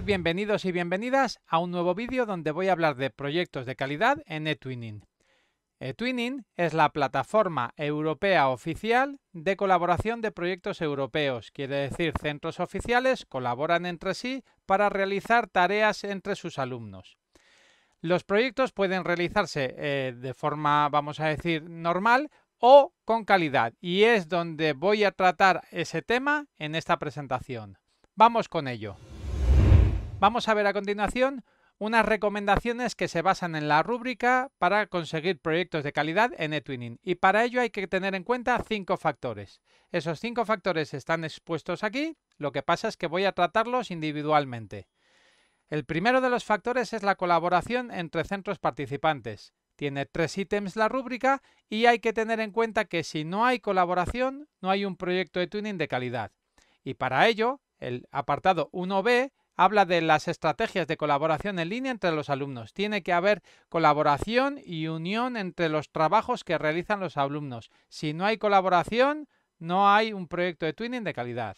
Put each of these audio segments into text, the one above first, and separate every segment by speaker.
Speaker 1: bienvenidos y bienvenidas a un nuevo vídeo donde voy a hablar de proyectos de calidad en eTwinning. eTwinning es la plataforma europea oficial de colaboración de proyectos europeos, quiere decir centros oficiales colaboran entre sí para realizar tareas entre sus alumnos. Los proyectos pueden realizarse eh, de forma, vamos a decir, normal o con calidad y es donde voy a tratar ese tema en esta presentación. Vamos con ello. Vamos a ver a continuación unas recomendaciones que se basan en la rúbrica para conseguir proyectos de calidad en eTwinning. Y para ello hay que tener en cuenta cinco factores. Esos cinco factores están expuestos aquí, lo que pasa es que voy a tratarlos individualmente. El primero de los factores es la colaboración entre centros participantes. Tiene tres ítems la rúbrica y hay que tener en cuenta que si no hay colaboración, no hay un proyecto de tuning de calidad. Y para ello, el apartado 1b habla de las estrategias de colaboración en línea entre los alumnos. Tiene que haber colaboración y unión entre los trabajos que realizan los alumnos. Si no hay colaboración, no hay un proyecto de twinning de calidad.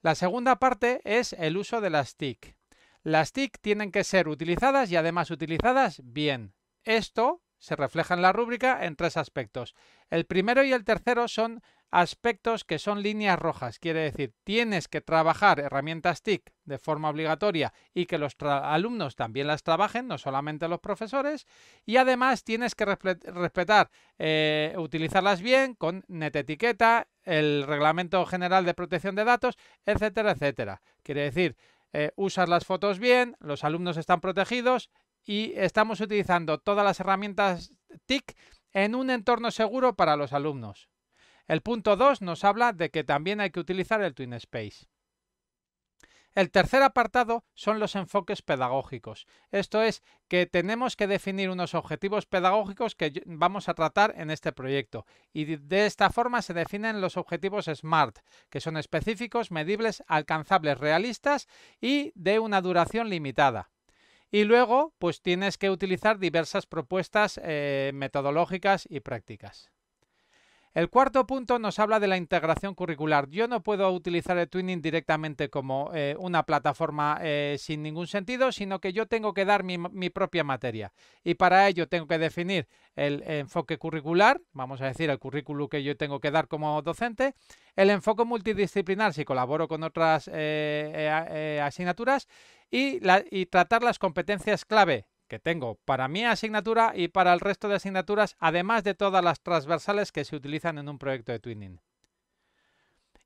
Speaker 1: La segunda parte es el uso de las TIC. Las TIC tienen que ser utilizadas y además utilizadas bien. Esto se refleja en la rúbrica en tres aspectos. El primero y el tercero son aspectos que son líneas rojas, quiere decir, tienes que trabajar herramientas TIC de forma obligatoria y que los alumnos también las trabajen, no solamente los profesores, y además tienes que respetar, eh, utilizarlas bien con net etiqueta, el Reglamento General de Protección de Datos, etcétera, etcétera. Quiere decir, eh, usas las fotos bien, los alumnos están protegidos y estamos utilizando todas las herramientas TIC en un entorno seguro para los alumnos. El punto 2 nos habla de que también hay que utilizar el Twin Space. El tercer apartado son los enfoques pedagógicos. Esto es que tenemos que definir unos objetivos pedagógicos que vamos a tratar en este proyecto. Y de esta forma se definen los objetivos SMART, que son específicos, medibles, alcanzables, realistas y de una duración limitada. Y luego, pues tienes que utilizar diversas propuestas eh, metodológicas y prácticas. El cuarto punto nos habla de la integración curricular. Yo no puedo utilizar el Twinning directamente como eh, una plataforma eh, sin ningún sentido, sino que yo tengo que dar mi, propia materia. Y para ello tengo que definir el enfoque curricular, vamos a decir el currículum que yo tengo que dar como docente, el enfoque multidisciplinar si colaboro con otras eh, asignaturas y tratar las competencias clave que tengo para mi asignatura y para el resto de asignaturas, además de todas las transversales que se utilizan en un proyecto de twinning.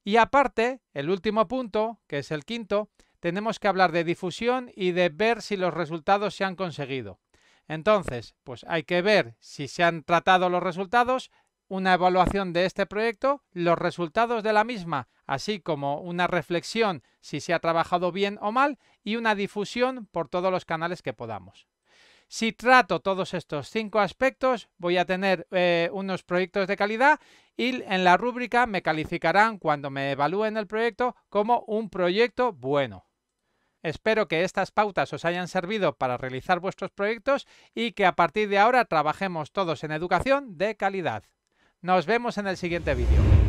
Speaker 1: Y aparte, el último punto, que es el quinto, tenemos que hablar de difusión y de ver si los resultados se han conseguido. Entonces, pues hay que ver si se han tratado los resultados, una evaluación de este proyecto, los resultados de la misma, así como una reflexión si se ha trabajado bien o mal y una difusión por todos los canales que podamos. Si trato todos estos cinco aspectos, voy a tener eh, unos proyectos de calidad y en la rúbrica me calificarán cuando me evalúen el proyecto como un proyecto bueno. Espero que estas pautas os hayan servido para realizar vuestros proyectos y que a partir de ahora trabajemos todos en educación de calidad. Nos vemos en el siguiente vídeo.